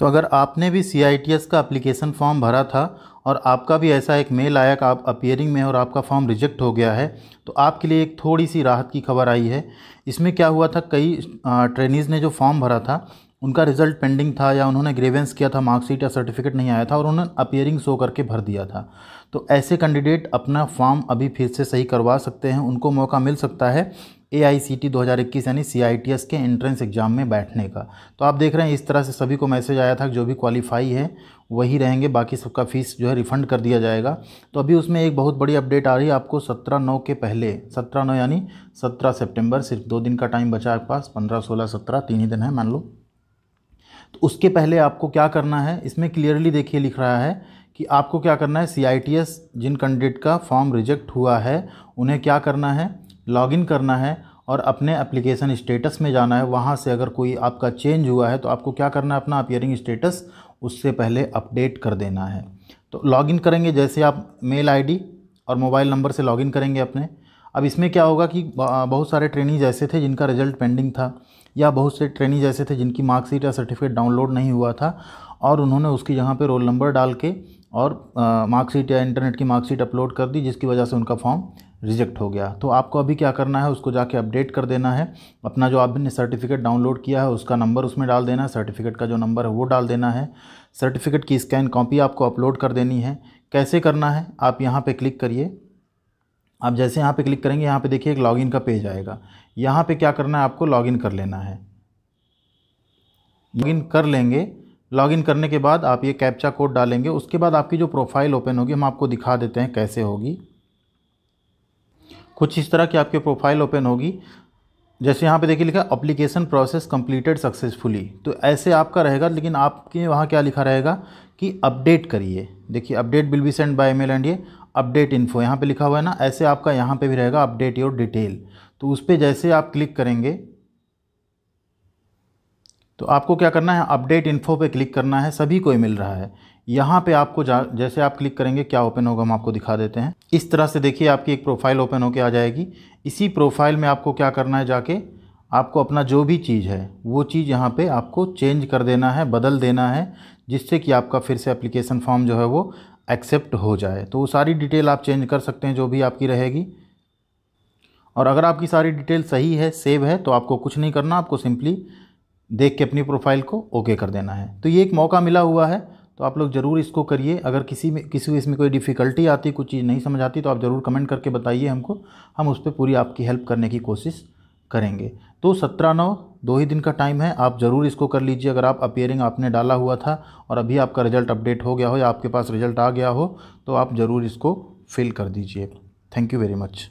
तो अगर आपने भी सी का अप्लीकेशन फॉर्म भरा था और आपका भी ऐसा एक मेल आया कि आप अपियरिंग में और आपका फॉर्म रिजेक्ट हो गया है तो आपके लिए एक थोड़ी सी राहत की खबर आई है इसमें क्या हुआ था कई ट्रेनीज़ ने जो फॉर्म भरा था उनका रिज़ल्ट पेंडिंग था या उन्होंने ग्रेवेंस किया था मार्कशीट या सर्टिफिकेट नहीं आया था और उन्होंने अपियरिंग शो करके भर दिया था तो ऐसे कैंडिडेट अपना फॉर्म अभी फिर से सही करवा सकते हैं उनको मौका मिल सकता है ए आई सी टी दो हज़ार इक्कीस यानी सी आई टी एस के एंट्रेंस एग्ज़ाम में बैठने का तो आप देख रहे हैं इस तरह से सभी को मैसेज आया था जो भी क्वालिफाई है वही रहेंगे बाकी सबका फ़ीस जो है रिफ़ंड कर दिया जाएगा तो अभी उसमें एक बहुत बड़ी अपडेट आ रही है आपको सत्रह नौ के पहले सत्रह नौ यानी सत्रह सेप्टेम्बर सिर्फ दो दिन का टाइम बचा आपके पास पंद्रह सोलह सत्रह तीन ही दिन है मान लो तो उसके पहले आपको क्या करना है इसमें क्लियरली देखिए लिख रहा है कि आपको क्या करना है सी जिन कैंडिडेट का फॉर्म रिजेक्ट हुआ है उन्हें क्या करना है लॉगिन करना है और अपने एप्लीकेशन स्टेटस में जाना है वहाँ से अगर कोई आपका चेंज हुआ है तो आपको क्या करना है अपना अपियरिंग स्टेटस उससे पहले अपडेट कर देना है तो लॉगिन करेंगे जैसे आप मेल आईडी और मोबाइल नंबर से लॉगिन करेंगे अपने अब इसमें क्या होगा कि बहुत सारे ट्रेनिंग ऐसे थे जिनका रिजल्ट पेंडिंग था या बहुत से ट्रेनिंग ऐसे थे जिनकी मार्कशीट या सर्टिफिकेट डाउनलोड नहीं हुआ था और उन्होंने उसकी जगह पर रोल नंबर डाल के और मार्कशीट या इंटरनेट की मार्कशीट अपलोड कर दी जिसकी वजह से उनका फॉर्म रिजेक्ट हो गया तो आपको अभी क्या करना है उसको जाके अपडेट कर देना है अपना जो आपने सर्टिफिकेट डाउनलोड किया है उसका नंबर उसमें डाल देना है सर्टिफिकेट का जो नंबर है वो डाल देना है सर्टिफिकेट की स्कैन कॉपी आपको अपलोड कर देनी है कैसे करना है आप यहाँ पे क्लिक करिए आप जैसे यहाँ पर क्लिक करेंगे यहाँ पर देखिए एक लॉगिन का पेज आएगा यहाँ पर क्या करना है आपको लॉगिन कर लेना है लॉगिन कर लेंगे लॉगिन करने के बाद आप ये कैप्चा कोड डालेंगे उसके बाद आपकी जो प्रोफाइल ओपन होगी हम आपको दिखा देते हैं कैसे होगी कुछ इस तरह की आपके प्रोफाइल ओपन होगी जैसे यहाँ पे देखिए लिखा अप्लीकेशन प्रोसेस कंप्लीटेड सक्सेसफुली तो ऐसे आपका रहेगा लेकिन आपके वहाँ क्या लिखा रहेगा कि अपडेट करिए देखिए update will be send by mail and ये अपडेट इन्फो यहाँ पे लिखा हुआ है ना ऐसे आपका यहाँ पे भी रहेगा अपडेट योर डिटेल तो उस पर जैसे आप क्लिक करेंगे तो आपको क्या करना है अपडेट इन्फो पे क्लिक करना है सभी को मिल रहा है यहाँ पे आपको जा जैसे आप क्लिक करेंगे क्या ओपन होगा हम आपको दिखा देते हैं इस तरह से देखिए आपकी एक प्रोफाइल ओपन होकर आ जाएगी इसी प्रोफाइल में आपको क्या करना है जाके आपको अपना जो भी चीज़ है वो चीज़ यहाँ पे आपको चेंज कर देना है बदल देना है जिससे कि आपका फिर से एप्लीकेशन फॉर्म जो है वो एक्सेप्ट हो जाए तो वो सारी डिटेल आप चेंज कर सकते हैं जो भी आपकी रहेगी और अगर आपकी सारी डिटेल सही है सेव है तो आपको कुछ नहीं करना आपको सिंपली देख के अपनी प्रोफाइल को ओके कर देना है तो ये एक मौका मिला हुआ है तो आप लोग ज़रूर इसको करिए अगर किसी में किसी इसमें कोई डिफ़िकल्टी आती कुछ चीज़ नहीं समझ आती तो आप ज़रूर कमेंट करके बताइए हमको हम उस पर पूरी आपकी हेल्प करने की कोशिश करेंगे तो सत्रह नौ दो ही दिन का टाइम है आप ज़रूर इसको कर लीजिए अगर आप अपियरिंग आपने डाला हुआ था और अभी आपका रिज़ल्ट अपडेट हो गया हो या आपके पास रिज़ल्ट आ गया हो तो आप ज़रूर इसको फिल कर दीजिए थैंक यू वेरी मच